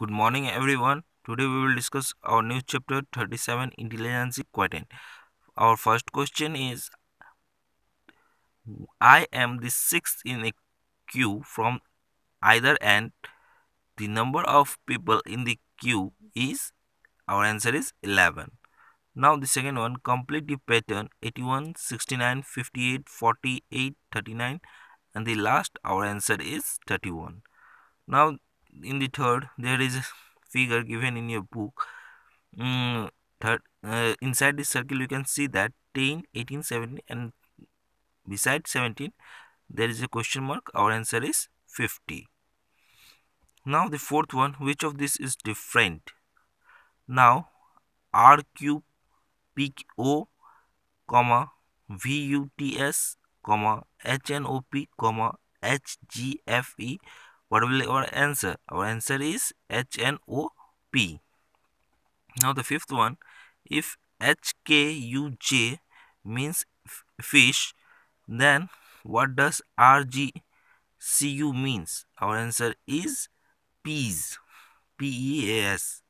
Good morning everyone. Today we will discuss our new chapter 37 Intelligence Quotient. Our first question is I am the sixth in a queue from either end. The number of people in the queue is our answer is 11. Now the second one complete the pattern 81 69 58 48 39 and the last our answer is 31. Now in the third there is a figure given in your book mm, third uh, inside this circle you can see that 10 18 17 and beside 17 there is a question mark our answer is 50 now the fourth one which of this is different now r cube comma v u t s comma h n o p comma h g f e what will our answer our answer is HNOP now the fifth one if HKUJ means fish then what does RGCU means our answer is peas PEAS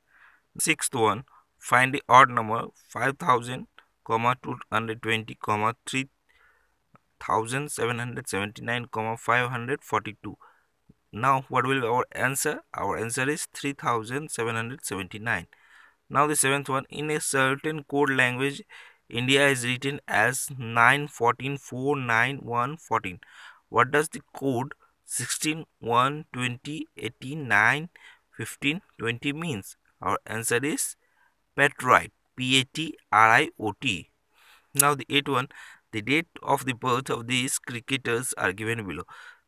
sixth one find the odd number 5000 comma 220 comma 3779 comma 542 now what will be our answer our answer is 3779 now the seventh one in a certain code language india is written as nine fourteen four nine one fourteen. what does the code 16 means our answer is patriot p-a-t-r-i-o-t now the eighth one the date of the birth of these cricketers are given below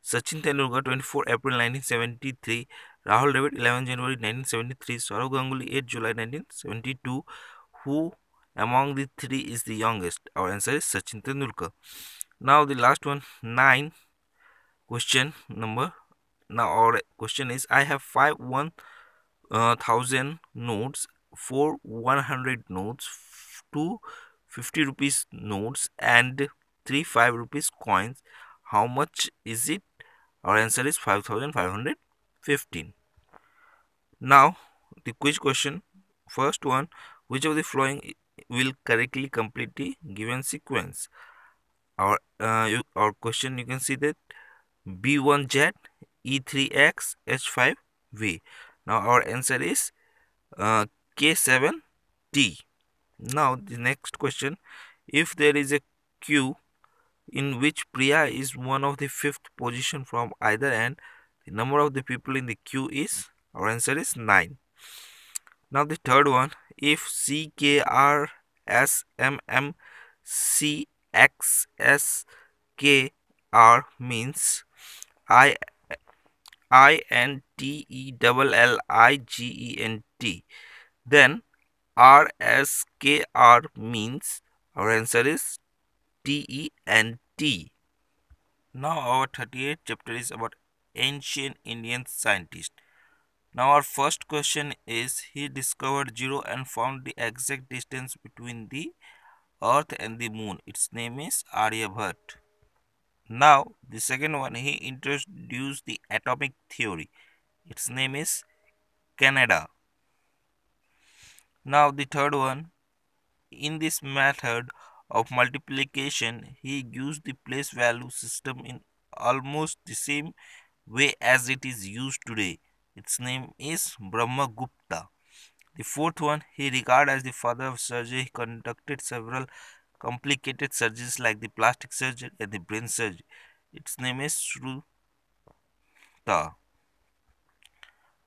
Sachin Tendulkar 24 April 1973, Rahul Dravid 11 January 1973, Saurav Ganguly 8 July 1972. Who among the three is the youngest? Our answer is Sachin Tendulkar. Now the last one, 9 question number. Now our question is I have 5 uh, thousand notes, 4 100 notes, 2 50 rupees notes and 3 5 rupees coins. How much is it our answer is 5515. Now, the quiz question. First one, which of the following will correctly complete the given sequence? Our, uh, you, our question, you can see that B1Z, E3X, H5V. Now, our answer is uh, K7T. Now, the next question, if there is a Q in which Priya is one of the fifth position from either end. The number of the people in the queue is our answer is 9. Now the third one if C K R S M M C X S K R means I I N T E double L I G E N T then R S K R means our answer is T E N now our 38th chapter is about ancient Indian scientist. Now our first question is he discovered zero and found the exact distance between the earth and the moon. Its name is Aryabhat. Now the second one he introduced the atomic theory. Its name is Canada. Now the third one in this method of multiplication, he used the place value system in almost the same way as it is used today. Its name is Brahmagupta. The fourth one he regarded as the father of surgery. He conducted several complicated surgeries like the plastic surgery and the brain surgery. Its name is Shruta.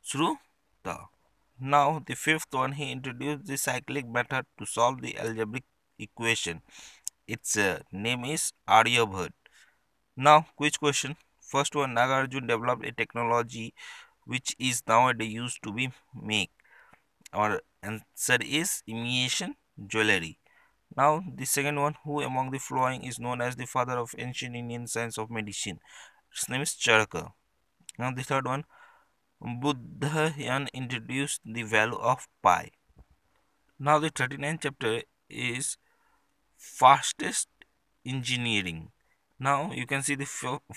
Shruta. Now the fifth one he introduced the cyclic method to solve the algebraic equation. Its uh, name is Aryabhat. Now, which question. First one, Nagarjun developed a technology which is nowadays used to be make. Our answer is imitation jewelry. Now, the second one, who among the following is known as the father of ancient Indian science of medicine? His name is Charaka. Now, the third one, Buddhayan introduced the value of pi. Now, the 39th chapter is fastest engineering now you can see the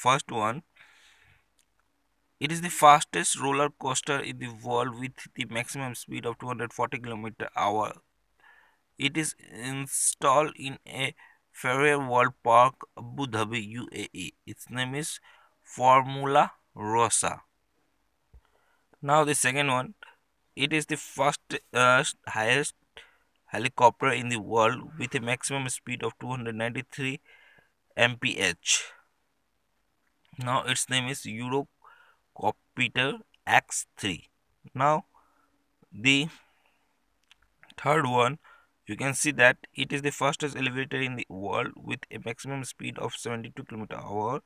first one it is the fastest roller coaster in the world with the maximum speed of 240 km hour it is installed in a Ferrari World Park Abu Dhabi UAE its name is Formula Rosa now the second one it is the first uh, highest helicopter in the world with a maximum speed of 293 mph. Now its name is Eurocopter X3. Now the third one you can see that it is the fastest elevator in the world with a maximum speed of 72 km hour.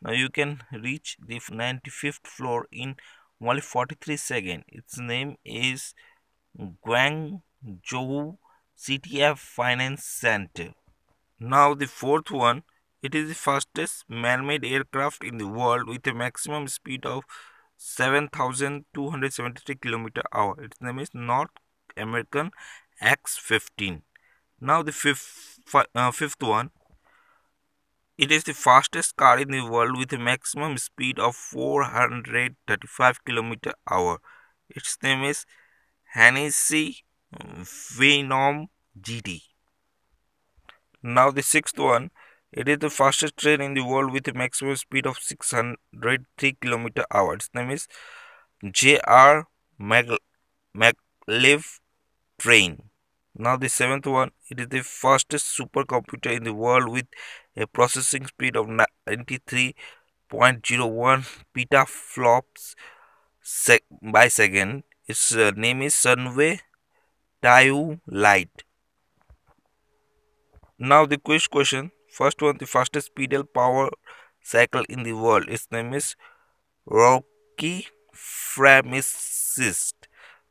Now you can reach the 95th floor in only 43 seconds. Its name is Guangzhou CTF Finance Center. Now the fourth one, it is the fastest man-made aircraft in the world with a maximum speed of 7273 km hour. Its name is North American X-15. Now the fifth, uh, fifth one, it is the fastest car in the world with a maximum speed of 435 km hour. Its name is Hennessy Venom GT. Now the sixth one, it is the fastest train in the world with a maximum speed of 603 km hour. Its name is JR Maglev train. Now the seventh one, it is the fastest supercomputer in the world with a processing speed of 93.01 petaflops sec by second. Its uh, name is Sunway Light. Now the quiz question. First one, the fastest pedal power cycle in the world. Its name is Rocky Framicist.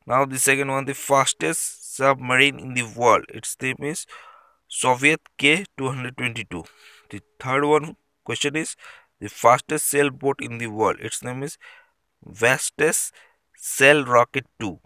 Now the second one, the fastest submarine in the world. Its name is Soviet K-222. The third one question is the fastest sailboat in the world. Its name is Vestas Sail Rocket 2.